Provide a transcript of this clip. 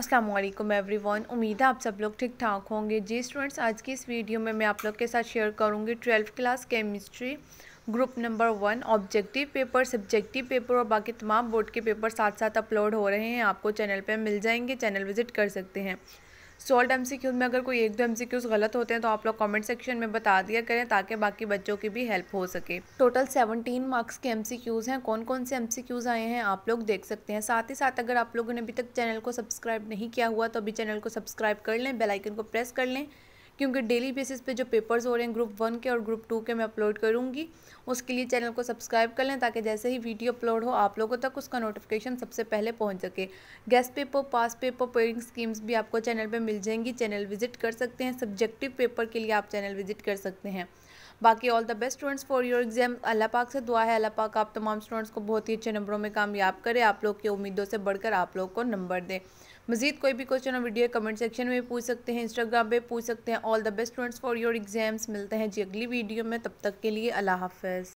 Aslam every one उम्मीद है आप सब लोग ठीक ठाक होंगे जी स्टूडेंट्स आज की इस वीडियो में मैं आप लोग के साथ शेयर करूँगी twelfth class chemistry group number one objective paper subjective paper और बाकी तमाम बोर्ड के पेपर साथ साथ अपलोड हो रहे हैं आपको चैनल पर मिल जाएंगे चैनल विज़िट कर सकते हैं सोल्ट एम में अगर कोई एक दो एम गलत होते हैं तो आप लोग कमेंट सेक्शन में बता दिया करें ताकि बाकी बच्चों की भी हेल्प हो सके टोटल 17 मार्क्स के एम हैं कौन कौन से एम आए हैं आप लोग देख सकते हैं साथ ही साथ अगर आप लोगों ने अभी तक चैनल को सब्सक्राइब नहीं किया हुआ तो अभी चैनल को सब्सक्राइब कर लें बेलाइकन को प्रेस कर लें क्योंकि डेली बेसिस पे जो पेपर्स हो रहे हैं ग्रुप वन के और ग्रुप टू के मैं अपलोड करूँगी उसके लिए चैनल को सब्सक्राइब कर लें ताकि जैसे ही वीडियो अपलोड हो आप लोगों तक उसका नोटिफिकेशन सबसे पहले पहुँच सके guess paper pass paper pairing schemes भी आपको चैनल पर मिल जाएंगी चैनल विजिट कर सकते हैं सब्जेक्टिव पेपर के लिए आप चैनल विजिट कर सकते हैं बाकी all the best students for your exam अल्लाह पाक से दुआ है अल्लाह पाक आप तमाम स्टूडेंट्स को बहुत ही अच्छे नंबरों में कामयाब करे आप लोग की उम्मीदों से बढ़कर आप लोग को नंबर दें मजीद कोई भी क्वेश्चन और वीडियो कमेंट सेक्शन में पूछ सकते हैं इंस्टाग्राम पे पूछ सकते हैं all the best students for your exams मिलते हैं जी अगली वीडियो में तब तक के लिए अल्लाह हाफ़